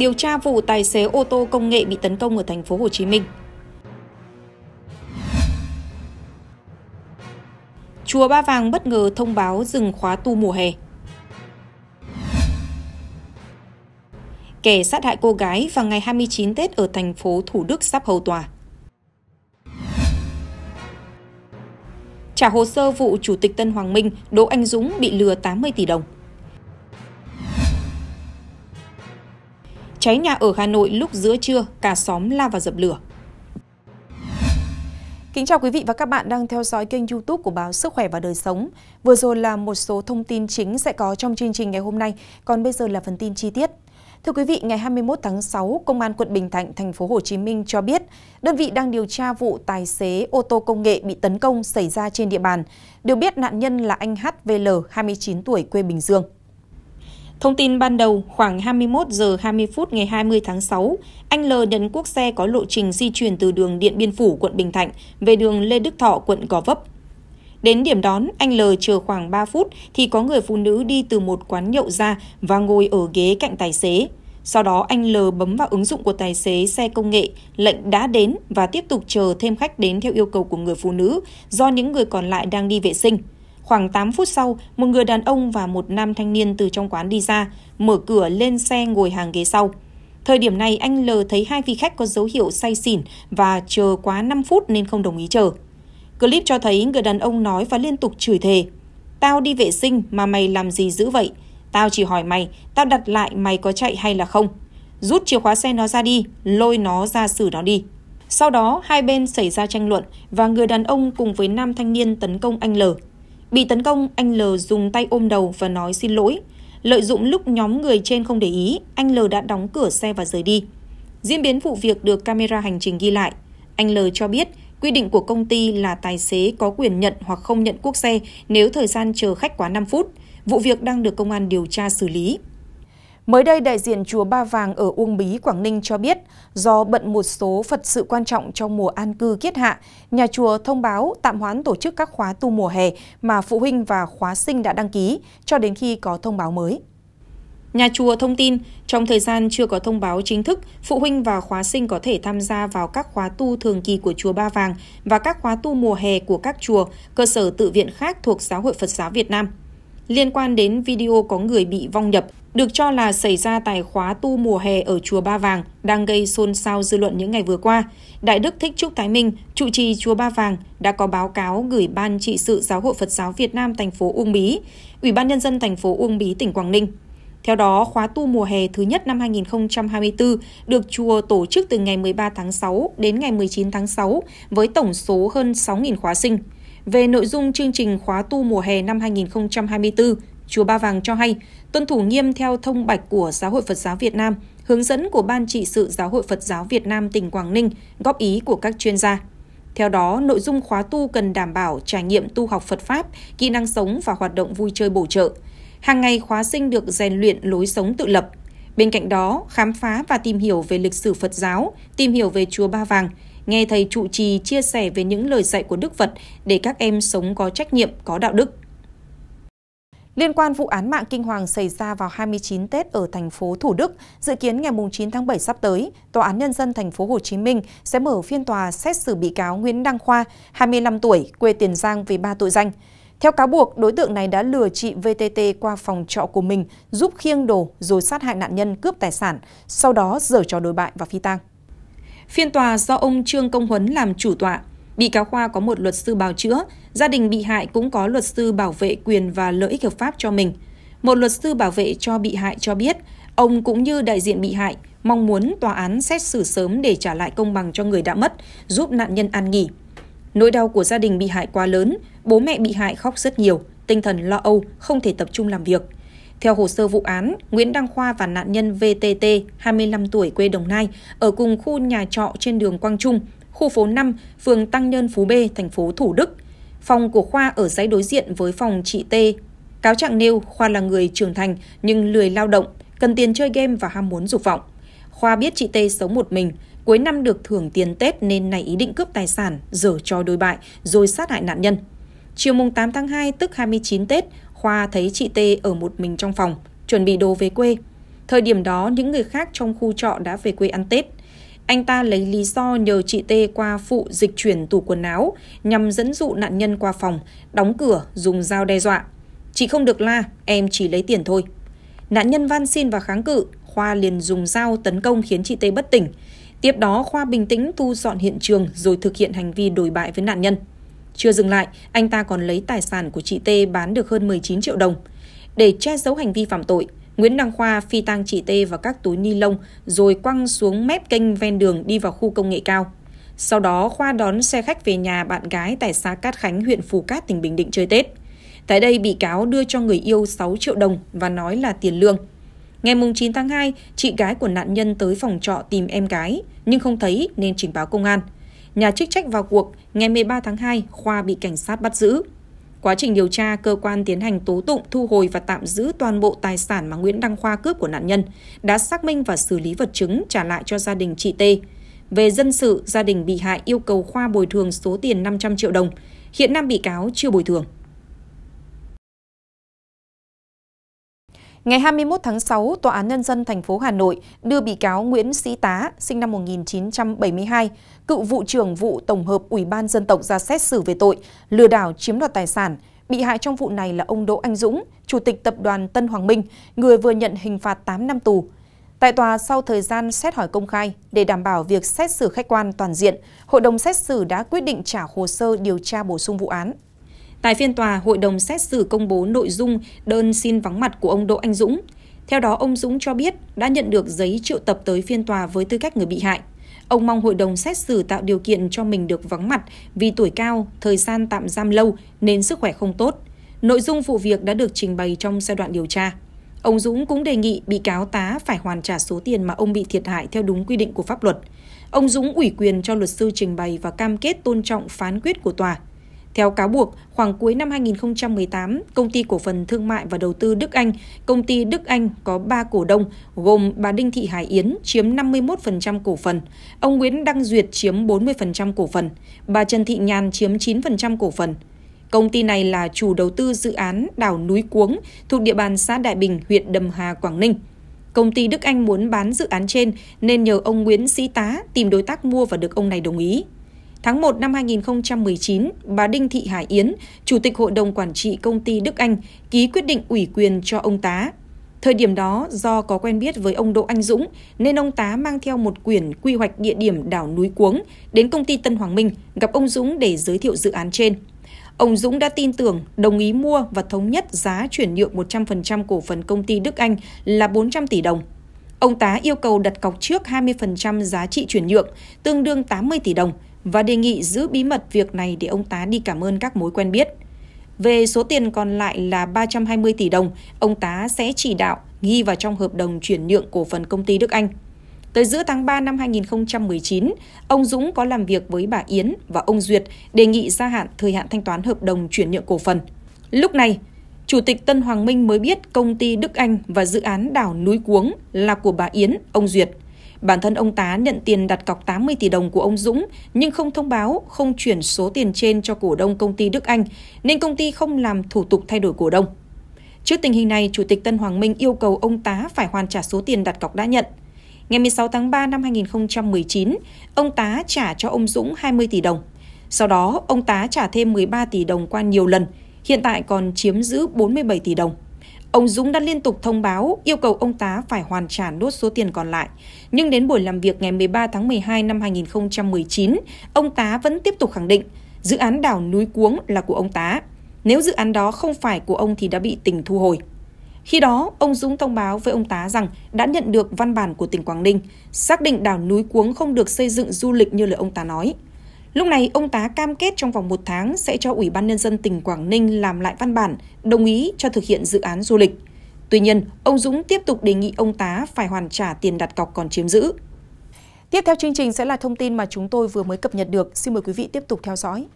điều tra vụ tài xế ô tô công nghệ bị tấn công ở thành phố Hồ Chí Minh. Chùa Ba Vàng bất ngờ thông báo dừng khóa tu mùa hè. Kẻ sát hại cô gái vào ngày 29 Tết ở thành phố Thủ Đức sắp hầu tòa. Trả hồ sơ vụ Chủ tịch Tân Hoàng Minh Đỗ Anh Dũng bị lừa 80 tỷ đồng. Cháy nhà ở Hà Nội lúc giữa trưa, cả xóm lao vào dập lửa. Kính chào quý vị và các bạn đang theo dõi kênh youtube của báo Sức Khỏe và Đời Sống. Vừa rồi là một số thông tin chính sẽ có trong chương trình ngày hôm nay, còn bây giờ là phần tin chi tiết. Thưa quý vị, ngày 21 tháng 6, Công an quận Bình Thạnh, thành phố Hồ Chí Minh cho biết, đơn vị đang điều tra vụ tài xế ô tô công nghệ bị tấn công xảy ra trên địa bàn. được biết nạn nhân là anh HVL, 29 tuổi, quê Bình Dương. Thông tin ban đầu, khoảng 21 giờ 20 phút ngày 20 tháng 6, anh L nhận cuốc xe có lộ trình di chuyển từ đường Điện Biên Phủ, quận Bình Thạnh về đường Lê Đức Thọ, quận Gò Vấp. Đến điểm đón, anh L chờ khoảng 3 phút thì có người phụ nữ đi từ một quán nhậu ra và ngồi ở ghế cạnh tài xế. Sau đó anh L bấm vào ứng dụng của tài xế xe công nghệ, lệnh đã đến và tiếp tục chờ thêm khách đến theo yêu cầu của người phụ nữ do những người còn lại đang đi vệ sinh. Khoảng 8 phút sau, một người đàn ông và một nam thanh niên từ trong quán đi ra, mở cửa lên xe ngồi hàng ghế sau. Thời điểm này anh L thấy hai vị khách có dấu hiệu say xỉn và chờ quá 5 phút nên không đồng ý chờ. Clip cho thấy người đàn ông nói và liên tục chửi thề. Tao đi vệ sinh mà mày làm gì dữ vậy? Tao chỉ hỏi mày, tao đặt lại mày có chạy hay là không? Rút chìa khóa xe nó ra đi, lôi nó ra xử nó đi. Sau đó, hai bên xảy ra tranh luận và người đàn ông cùng với nam thanh niên tấn công anh L. Bị tấn công, anh L dùng tay ôm đầu và nói xin lỗi. Lợi dụng lúc nhóm người trên không để ý, anh L đã đóng cửa xe và rời đi. Diễn biến vụ việc được camera hành trình ghi lại. Anh L cho biết quy định của công ty là tài xế có quyền nhận hoặc không nhận quốc xe nếu thời gian chờ khách quá 5 phút. Vụ việc đang được công an điều tra xử lý. Mới đây, đại diện Chùa Ba Vàng ở Uông Bí, Quảng Ninh cho biết, do bận một số Phật sự quan trọng trong mùa an cư kiết hạ, nhà chùa thông báo tạm hoãn tổ chức các khóa tu mùa hè mà phụ huynh và khóa sinh đã đăng ký cho đến khi có thông báo mới. Nhà chùa thông tin, trong thời gian chưa có thông báo chính thức, phụ huynh và khóa sinh có thể tham gia vào các khóa tu thường kỳ của chùa Ba Vàng và các khóa tu mùa hè của các chùa, cơ sở tự viện khác thuộc Giáo hội Phật giáo Việt Nam liên quan đến video có người bị vong nhập, được cho là xảy ra tại khóa tu mùa hè ở chùa Ba Vàng đang gây xôn xao dư luận những ngày vừa qua. Đại đức Thích Trúc Thái Minh, trụ trì chùa Ba Vàng đã có báo cáo gửi ban trị sự Giáo hội Phật giáo Việt Nam thành phố Uông Bí, Ủy ban nhân dân thành phố Uông Bí tỉnh Quảng Ninh. Theo đó, khóa tu mùa hè thứ nhất năm 2024 được chùa tổ chức từ ngày 13 tháng 6 đến ngày 19 tháng 6 với tổng số hơn 6.000 khóa sinh về nội dung chương trình khóa tu mùa hè năm 2024, Chùa Ba Vàng cho hay tuân thủ nghiêm theo thông bạch của Giáo hội Phật giáo Việt Nam, hướng dẫn của Ban trị sự Giáo hội Phật giáo Việt Nam tỉnh Quảng Ninh, góp ý của các chuyên gia. Theo đó, nội dung khóa tu cần đảm bảo trải nghiệm tu học Phật Pháp, kỹ năng sống và hoạt động vui chơi bổ trợ. Hàng ngày khóa sinh được rèn luyện lối sống tự lập. Bên cạnh đó, khám phá và tìm hiểu về lịch sử Phật giáo, tìm hiểu về Chùa Ba Vàng, nghe thầy trụ trì chia sẻ về những lời dạy của Đức Phật để các em sống có trách nhiệm, có đạo đức. Liên quan vụ án mạng kinh hoàng xảy ra vào 29 Tết ở thành phố Thủ Đức, dự kiến ngày 9 tháng 7 sắp tới, Tòa án Nhân dân thành phố Hồ Chí Minh sẽ mở phiên tòa xét xử bị cáo Nguyễn Đăng Khoa, 25 tuổi, quê Tiền Giang vì ba tội danh. Theo cáo buộc, đối tượng này đã lừa chị VTT qua phòng trọ của mình, giúp khiêng đồ rồi sát hại nạn nhân cướp tài sản, sau đó dở trò đối bại và phi tang. Phiên tòa do ông Trương Công Huấn làm chủ tọa. Bị cáo Khoa có một luật sư bào chữa, gia đình bị hại cũng có luật sư bảo vệ quyền và lợi ích hợp pháp cho mình. Một luật sư bảo vệ cho bị hại cho biết, ông cũng như đại diện bị hại mong muốn tòa án xét xử sớm để trả lại công bằng cho người đã mất, giúp nạn nhân an nghỉ. Nỗi đau của gia đình bị hại quá lớn, bố mẹ bị hại khóc rất nhiều, tinh thần lo âu, không thể tập trung làm việc. Theo hồ sơ vụ án, Nguyễn Đăng Khoa và nạn nhân VTT, 25 tuổi quê Đồng Nai, ở cùng khu nhà trọ trên đường Quang Trung, khu phố 5, phường Tăng Nhân Phú B, thành phố Thủ Đức. Phòng của Khoa ở dãy đối diện với phòng chị T. Cáo trạng nêu Khoa là người trưởng thành nhưng lười lao động, cần tiền chơi game và ham muốn dục vọng. Khoa biết chị T sống một mình, cuối năm được thưởng tiền Tết nên nảy ý định cướp tài sản, dở cho đối bại rồi sát hại nạn nhân. Chiều mùng 8 tháng 2 tức 29 Tết, Khoa thấy chị T ở một mình trong phòng, chuẩn bị đồ về quê. Thời điểm đó, những người khác trong khu trọ đã về quê ăn Tết. Anh ta lấy lý do nhờ chị T qua phụ dịch chuyển tủ quần áo nhằm dẫn dụ nạn nhân qua phòng, đóng cửa, dùng dao đe dọa. Chị không được la, em chỉ lấy tiền thôi. Nạn nhân van xin và kháng cự, Khoa liền dùng dao tấn công khiến chị T bất tỉnh. Tiếp đó Khoa bình tĩnh thu dọn hiện trường rồi thực hiện hành vi đổi bại với nạn nhân. Chưa dừng lại, anh ta còn lấy tài sản của chị T bán được hơn 19 triệu đồng. Để che giấu hành vi phạm tội, Nguyễn Đăng Khoa phi tang chị T vào các túi ni lông rồi quăng xuống mép kênh ven đường đi vào khu công nghệ cao. Sau đó Khoa đón xe khách về nhà bạn gái tại xã Cát Khánh, huyện Phù Cát, tỉnh Bình Định chơi Tết. Tại đây bị cáo đưa cho người yêu 6 triệu đồng và nói là tiền lương. Ngày 9 tháng 2, chị gái của nạn nhân tới phòng trọ tìm em gái nhưng không thấy nên trình báo công an nhà chức trách vào cuộc, ngày 13 tháng 2, Khoa bị cảnh sát bắt giữ. Quá trình điều tra, cơ quan tiến hành tố tụng thu hồi và tạm giữ toàn bộ tài sản mà Nguyễn Đăng Khoa cướp của nạn nhân, đã xác minh và xử lý vật chứng trả lại cho gia đình chị T. Về dân sự, gia đình bị hại yêu cầu Khoa bồi thường số tiền 500 triệu đồng. Hiện năm bị cáo chưa bồi thường. Ngày 21 tháng 6, Tòa án Nhân dân thành phố Hà Nội đưa bị cáo Nguyễn Sĩ Tá, sinh năm 1972, cựu vụ trưởng vụ Tổng hợp Ủy ban Dân tộc ra xét xử về tội lừa đảo chiếm đoạt tài sản. Bị hại trong vụ này là ông Đỗ Anh Dũng, Chủ tịch Tập đoàn Tân Hoàng Minh, người vừa nhận hình phạt 8 năm tù. Tại tòa, sau thời gian xét hỏi công khai, để đảm bảo việc xét xử khách quan toàn diện, Hội đồng xét xử đã quyết định trả hồ sơ điều tra bổ sung vụ án. Tại phiên tòa, hội đồng xét xử công bố nội dung đơn xin vắng mặt của ông Đỗ Anh Dũng. Theo đó, ông Dũng cho biết đã nhận được giấy triệu tập tới phiên tòa với tư cách người bị hại. Ông mong hội đồng xét xử tạo điều kiện cho mình được vắng mặt vì tuổi cao, thời gian tạm giam lâu nên sức khỏe không tốt. Nội dung vụ việc đã được trình bày trong giai đoạn điều tra. Ông Dũng cũng đề nghị bị cáo tá phải hoàn trả số tiền mà ông bị thiệt hại theo đúng quy định của pháp luật. Ông Dũng ủy quyền cho luật sư trình bày và cam kết tôn trọng phán quyết của tòa. Theo cáo buộc, khoảng cuối năm 2018, công ty cổ phần thương mại và đầu tư Đức Anh, công ty Đức Anh có 3 cổ đông gồm bà Đinh Thị Hải Yến chiếm 51% cổ phần, ông Nguyễn Đăng Duyệt chiếm 40% cổ phần, bà Trần Thị Nhàn chiếm 9% cổ phần. Công ty này là chủ đầu tư dự án đảo núi Cuống thuộc địa bàn xã Đại Bình, huyện Đầm Hà, Quảng Ninh. Công ty Đức Anh muốn bán dự án trên nên nhờ ông Nguyễn Sĩ Tá tìm đối tác mua và được ông này đồng ý. Tháng 1 năm 2019, bà Đinh Thị Hải Yến, Chủ tịch Hội đồng Quản trị Công ty Đức Anh, ký quyết định ủy quyền cho ông tá. Thời điểm đó, do có quen biết với ông Đỗ Anh Dũng, nên ông tá mang theo một quyển quy hoạch địa điểm đảo núi Cuống đến công ty Tân Hoàng Minh gặp ông Dũng để giới thiệu dự án trên. Ông Dũng đã tin tưởng, đồng ý mua và thống nhất giá chuyển nhượng 100% cổ phần công ty Đức Anh là 400 tỷ đồng. Ông tá yêu cầu đặt cọc trước 20% giá trị chuyển nhượng, tương đương 80 tỷ đồng – và đề nghị giữ bí mật việc này để ông tá đi cảm ơn các mối quen biết. Về số tiền còn lại là 320 tỷ đồng, ông tá sẽ chỉ đạo ghi vào trong hợp đồng chuyển nhượng cổ phần công ty Đức Anh. Tới giữa tháng 3 năm 2019, ông Dũng có làm việc với bà Yến và ông Duyệt đề nghị gia hạn thời hạn thanh toán hợp đồng chuyển nhượng cổ phần. Lúc này, Chủ tịch Tân Hoàng Minh mới biết công ty Đức Anh và dự án đảo Núi Cuống là của bà Yến, ông Duyệt – Bản thân ông tá nhận tiền đặt cọc 80 tỷ đồng của ông Dũng nhưng không thông báo, không chuyển số tiền trên cho cổ đông công ty Đức Anh nên công ty không làm thủ tục thay đổi cổ đông. Trước tình hình này, Chủ tịch Tân Hoàng Minh yêu cầu ông tá phải hoàn trả số tiền đặt cọc đã nhận. Ngày 16 tháng 3 năm 2019, ông tá trả cho ông Dũng 20 tỷ đồng. Sau đó, ông tá trả thêm 13 tỷ đồng qua nhiều lần, hiện tại còn chiếm giữ 47 tỷ đồng. Ông Dũng đã liên tục thông báo yêu cầu ông tá phải hoàn trả nốt số tiền còn lại. Nhưng đến buổi làm việc ngày 13 tháng 12 năm 2019, ông tá vẫn tiếp tục khẳng định dự án đảo núi Cuống là của ông tá. Nếu dự án đó không phải của ông thì đã bị tỉnh thu hồi. Khi đó, ông Dũng thông báo với ông tá rằng đã nhận được văn bản của tỉnh Quảng Ninh, xác định đảo núi Cuống không được xây dựng du lịch như lời ông tá nói. Lúc này, ông tá cam kết trong vòng một tháng sẽ cho Ủy ban Nhân dân tỉnh Quảng Ninh làm lại văn bản, đồng ý cho thực hiện dự án du lịch. Tuy nhiên, ông Dũng tiếp tục đề nghị ông tá phải hoàn trả tiền đặt cọc còn chiếm giữ. Tiếp theo chương trình sẽ là thông tin mà chúng tôi vừa mới cập nhật được. Xin mời quý vị tiếp tục theo dõi.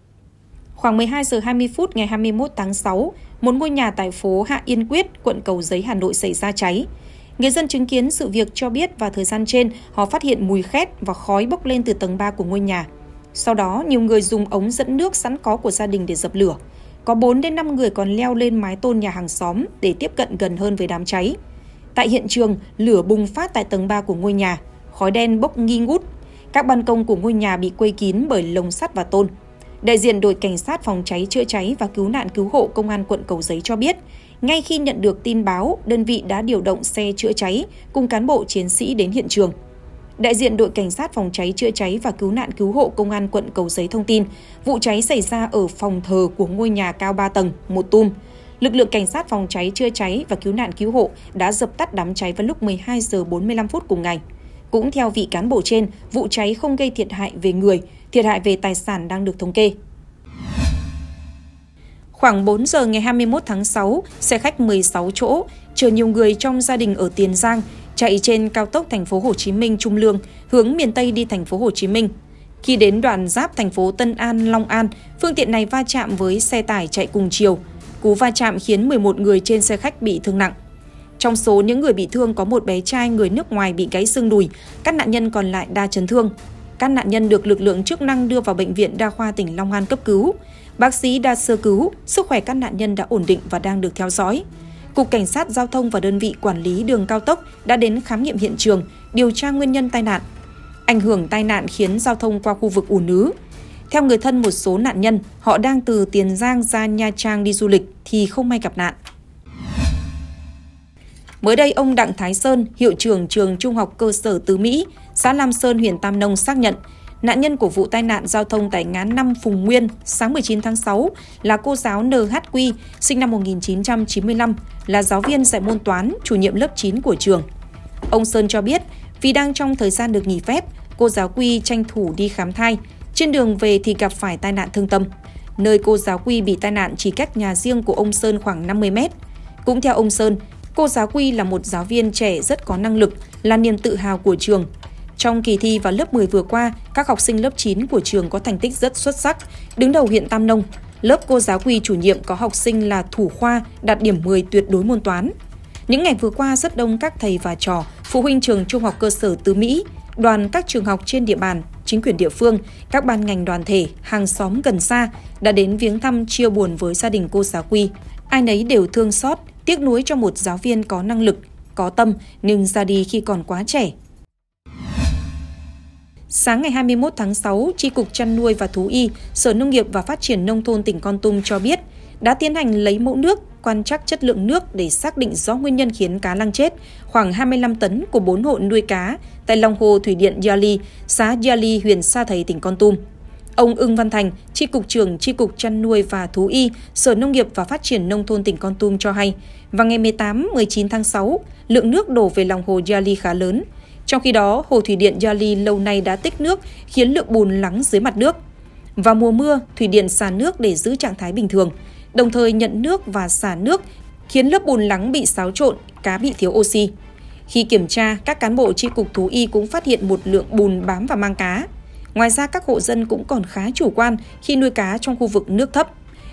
Khoảng 12 giờ 20 phút ngày 21 tháng 6, một ngôi nhà tại phố Hạ Yên Quyết, quận Cầu Giấy, Hà Nội xảy ra cháy. Người dân chứng kiến sự việc cho biết vào thời gian trên, họ phát hiện mùi khét và khói bốc lên từ tầng 3 của ngôi nhà. Sau đó, nhiều người dùng ống dẫn nước sẵn có của gia đình để dập lửa. Có 4 đến 5 người còn leo lên mái tôn nhà hàng xóm để tiếp cận gần hơn với đám cháy. Tại hiện trường, lửa bùng phát tại tầng 3 của ngôi nhà, khói đen bốc nghi ngút. Các ban công của ngôi nhà bị quây kín bởi lồng sắt và tôn. Đại diện đội cảnh sát phòng cháy chữa cháy và cứu nạn cứu hộ công an quận Cầu Giấy cho biết, ngay khi nhận được tin báo, đơn vị đã điều động xe chữa cháy cùng cán bộ chiến sĩ đến hiện trường. Đại diện đội cảnh sát phòng cháy chữa cháy và cứu nạn cứu hộ công an quận Cầu Giấy thông tin, vụ cháy xảy ra ở phòng thờ của ngôi nhà cao 3 tầng, một tum. Lực lượng cảnh sát phòng cháy chữa cháy và cứu nạn cứu hộ đã dập tắt đám cháy vào lúc 12 giờ 45 phút cùng ngày. Cũng theo vị cán bộ trên, vụ cháy không gây thiệt hại về người, thiệt hại về tài sản đang được thống kê. Khoảng 4 giờ ngày 21 tháng 6, xe khách 16 chỗ chở nhiều người trong gia đình ở Tiền Giang chạy trên cao tốc thành phố Hồ Chí Minh Trung Lương hướng miền Tây đi thành phố Hồ Chí Minh. Khi đến đoạn giáp thành phố Tân An Long An, phương tiện này va chạm với xe tải chạy cùng chiều. Cú va chạm khiến 11 người trên xe khách bị thương nặng. Trong số những người bị thương có một bé trai người nước ngoài bị gãy xương đùi, các nạn nhân còn lại đa chấn thương. Các nạn nhân được lực lượng chức năng đưa vào bệnh viện đa khoa tỉnh Long An cấp cứu. Bác sĩ đã sơ cứu, sức khỏe các nạn nhân đã ổn định và đang được theo dõi. Cục Cảnh sát Giao thông và đơn vị quản lý đường cao tốc đã đến khám nghiệm hiện trường, điều tra nguyên nhân tai nạn. Ảnh hưởng tai nạn khiến giao thông qua khu vực ùn ứ. Theo người thân một số nạn nhân, họ đang từ Tiền Giang ra Nha Trang đi du lịch thì không may gặp nạn. Mới đây, ông Đặng Thái Sơn, hiệu trưởng trường trung học cơ sở Tứ Mỹ, xã Lam Sơn, huyện Tam Nông xác nhận Nạn nhân của vụ tai nạn giao thông tại ngã năm Phùng Nguyên sáng 19 tháng 6 là cô giáo NHQ, sinh năm 1995, là giáo viên dạy môn toán, chủ nhiệm lớp 9 của trường. Ông Sơn cho biết, vì đang trong thời gian được nghỉ phép, cô giáo Quy tranh thủ đi khám thai. Trên đường về thì gặp phải tai nạn thương tâm. Nơi cô giáo Quy bị tai nạn chỉ cách nhà riêng của ông Sơn khoảng 50 mét. Cũng theo ông Sơn, cô giáo Quy là một giáo viên trẻ rất có năng lực, là niềm tự hào của trường. Trong kỳ thi vào lớp 10 vừa qua, các học sinh lớp 9 của trường có thành tích rất xuất sắc, đứng đầu huyện Tam Nông. Lớp cô giáo Quy chủ nhiệm có học sinh là thủ khoa đạt điểm 10 tuyệt đối môn toán. Những ngày vừa qua rất đông các thầy và trò, phụ huynh trường trung học cơ sở Tứ Mỹ, đoàn các trường học trên địa bàn, chính quyền địa phương, các ban ngành đoàn thể, hàng xóm gần xa đã đến viếng thăm chia buồn với gia đình cô giáo Quy. Ai nấy đều thương xót, tiếc nuối cho một giáo viên có năng lực, có tâm nhưng ra đi khi còn quá trẻ Sáng ngày 21 tháng 6, Tri Cục Chăn nuôi và Thú y, Sở Nông nghiệp và Phát triển Nông thôn tỉnh Con Tum cho biết đã tiến hành lấy mẫu nước, quan trắc chất lượng nước để xác định rõ nguyên nhân khiến cá lăng chết, khoảng 25 tấn của 4 hộ nuôi cá tại lòng hồ Thủy điện Yali, xã Yali, huyện Sa Thầy, tỉnh Con Tum. Ông Ưng Văn Thành, Tri Cục trưởng Tri Cục Chăn nuôi và Thú y, Sở Nông nghiệp và Phát triển Nông thôn tỉnh Con Tum cho hay, vào ngày 18-19 tháng 6, lượng nước đổ về lòng hồ Yali khá lớn, trong khi đó, hồ thủy điện Yali lâu nay đã tích nước khiến lượng bùn lắng dưới mặt nước. Vào mùa mưa, thủy điện xả nước để giữ trạng thái bình thường, đồng thời nhận nước và xả nước khiến lớp bùn lắng bị xáo trộn, cá bị thiếu oxy. Khi kiểm tra, các cán bộ tri cục thú y cũng phát hiện một lượng bùn bám và mang cá. Ngoài ra, các hộ dân cũng còn khá chủ quan khi nuôi cá trong khu vực nước thấp.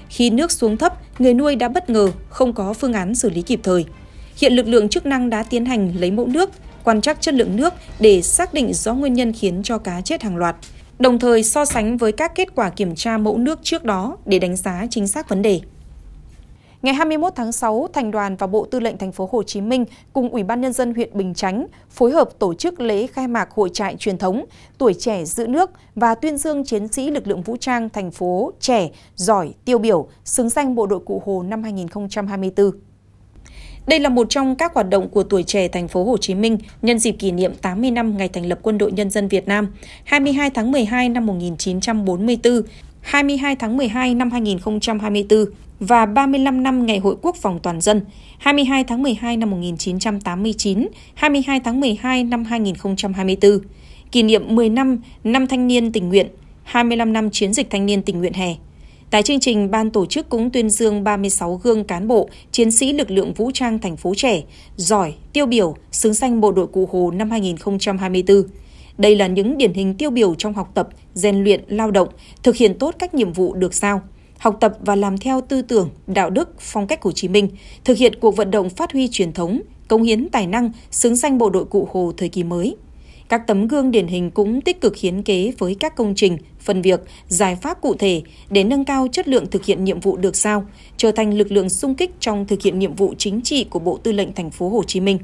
Khi nước xuống thấp, người nuôi đã bất ngờ, không có phương án xử lý kịp thời. Hiện lực lượng chức năng đã tiến hành lấy mẫu nước, quan trắc chất lượng nước để xác định rõ nguyên nhân khiến cho cá chết hàng loạt, đồng thời so sánh với các kết quả kiểm tra mẫu nước trước đó để đánh giá chính xác vấn đề. Ngày 21 tháng 6, thành đoàn và Bộ Tư lệnh Thành phố Hồ Chí Minh cùng Ủy ban nhân dân huyện Bình Chánh phối hợp tổ chức lễ khai mạc hội trại truyền thống Tuổi trẻ giữ nước và tuyên dương chiến sĩ lực lượng vũ trang thành phố trẻ giỏi, tiêu biểu, xứng danh bộ đội cụ Hồ năm 2024. Đây là một trong các hoạt động của tuổi trẻ thành phố Hồ Chí Minh nhân dịp kỷ niệm 80 năm ngày thành lập Quân đội Nhân dân Việt Nam, 22 tháng 12 năm 1944, 22 tháng 12 năm 2024 và 35 năm Ngày hội quốc phòng toàn dân, 22 tháng 12 năm 1989, 22 tháng 12 năm 2024, kỷ niệm 10 năm năm thanh niên tình nguyện, 25 năm chiến dịch thanh niên tình nguyện hè. Tại chương trình, ban tổ chức cũng tuyên dương 36 gương cán bộ, chiến sĩ lực lượng vũ trang thành phố trẻ, giỏi, tiêu biểu, xứng danh bộ đội cụ Hồ năm 2024. Đây là những điển hình tiêu biểu trong học tập, rèn luyện, lao động, thực hiện tốt các nhiệm vụ được sao, học tập và làm theo tư tưởng, đạo đức, phong cách Hồ Chí Minh, thực hiện cuộc vận động phát huy truyền thống, cống hiến tài năng, xứng danh bộ đội cụ Hồ thời kỳ mới. Các tấm gương điển hình cũng tích cực hiến kế với các công trình, phần việc, giải pháp cụ thể để nâng cao chất lượng thực hiện nhiệm vụ được giao, trở thành lực lượng sung kích trong thực hiện nhiệm vụ chính trị của Bộ Tư lệnh Thành phố Hồ Chí Minh.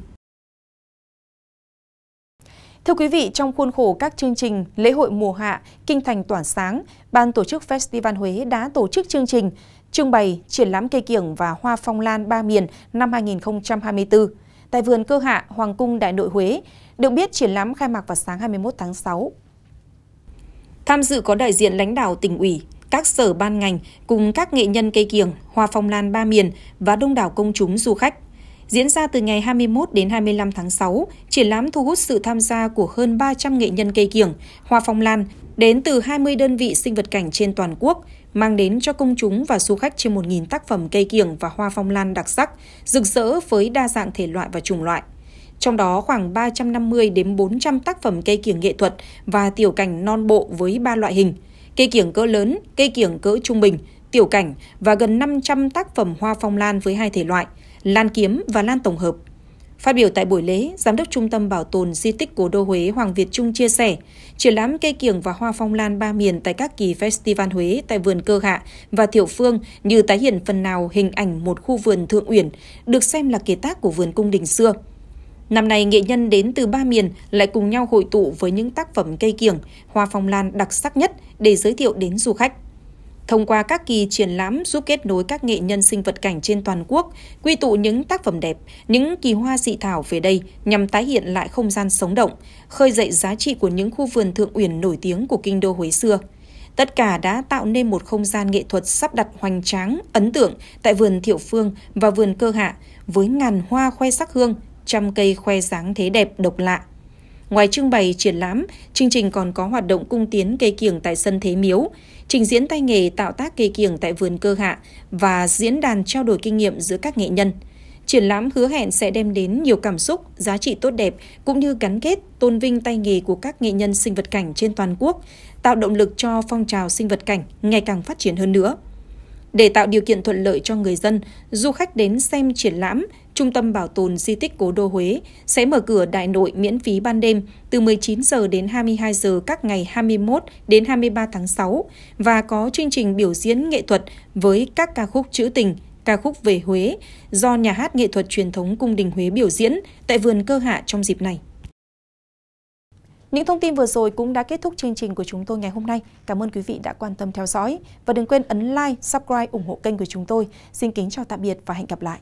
Thưa quý vị, trong khuôn khổ các chương trình lễ hội mùa hạ Kinh thành tỏa sáng, ban tổ chức Festival Huế đã tổ chức chương trình trưng bày triển lãm cây kiểng và hoa phong lan ba miền năm 2024 tại vườn cơ hạ Hoàng cung Đại nội Huế, được biết triển lãm khai mạc vào sáng 21 tháng 6. Tham dự có đại diện lãnh đạo tỉnh ủy, các sở ban ngành cùng các nghệ nhân cây kiểng, hoa phong lan ba miền và đông đảo công chúng du khách. Diễn ra từ ngày 21 đến 25 tháng 6, triển lãm thu hút sự tham gia của hơn 300 nghệ nhân cây kiểng, hoa phong lan đến từ 20 đơn vị sinh vật cảnh trên toàn quốc mang đến cho công chúng và du khách trên một 000 tác phẩm cây kiểng và hoa phong lan đặc sắc, rực rỡ với đa dạng thể loại và chủng loại. Trong đó khoảng 350 đến 400 tác phẩm cây kiểng nghệ thuật và tiểu cảnh non bộ với ba loại hình: cây kiểng cỡ lớn, cây kiểng cỡ trung bình, tiểu cảnh và gần 500 tác phẩm hoa phong lan với hai thể loại: lan kiếm và lan tổng hợp. Phát biểu tại buổi lễ, Giám đốc Trung tâm Bảo tồn Di tích Cố đô Huế Hoàng Việt Trung chia sẻ, triển lãm cây kiểng và hoa phong lan ba miền tại các kỳ Festival Huế tại vườn Cơ Hạ và Thiểu Phương như tái hiện phần nào hình ảnh một khu vườn thượng uyển, được xem là kế tác của vườn cung đình xưa. Năm nay, nghệ nhân đến từ ba miền lại cùng nhau hội tụ với những tác phẩm cây kiểng, hoa phong lan đặc sắc nhất để giới thiệu đến du khách thông qua các kỳ triển lãm giúp kết nối các nghệ nhân sinh vật cảnh trên toàn quốc, quy tụ những tác phẩm đẹp, những kỳ hoa dị thảo về đây nhằm tái hiện lại không gian sống động, khơi dậy giá trị của những khu vườn thượng uyển nổi tiếng của kinh đô Huế xưa. Tất cả đã tạo nên một không gian nghệ thuật sắp đặt hoành tráng, ấn tượng tại vườn Thiệu Phương và vườn Cơ Hạ với ngàn hoa khoe sắc hương, trăm cây khoe dáng thế đẹp độc lạ. Ngoài trưng bày triển lãm, chương trình còn có hoạt động cung tiến cây kiểng tại sân Thế Miếu, trình diễn tay nghề tạo tác cây kiểng tại vườn cơ hạ và diễn đàn trao đổi kinh nghiệm giữa các nghệ nhân. Triển lãm hứa hẹn sẽ đem đến nhiều cảm xúc, giá trị tốt đẹp cũng như gắn kết, tôn vinh tay nghề của các nghệ nhân sinh vật cảnh trên toàn quốc, tạo động lực cho phong trào sinh vật cảnh ngày càng phát triển hơn nữa. Để tạo điều kiện thuận lợi cho người dân, du khách đến xem triển lãm Trung tâm Bảo tồn Di tích Cố đô Huế sẽ mở cửa đại nội miễn phí ban đêm từ 19 giờ đến 22 giờ các ngày 21 đến 23 tháng 6 và có chương trình biểu diễn nghệ thuật với các ca khúc trữ tình, ca khúc về Huế do nhà hát nghệ thuật truyền thống Cung đình Huế biểu diễn tại vườn cơ hạ trong dịp này. Những thông tin vừa rồi cũng đã kết thúc chương trình của chúng tôi ngày hôm nay. Cảm ơn quý vị đã quan tâm theo dõi và đừng quên ấn like, subscribe, ủng hộ kênh của chúng tôi. Xin kính chào tạm biệt và hẹn gặp lại.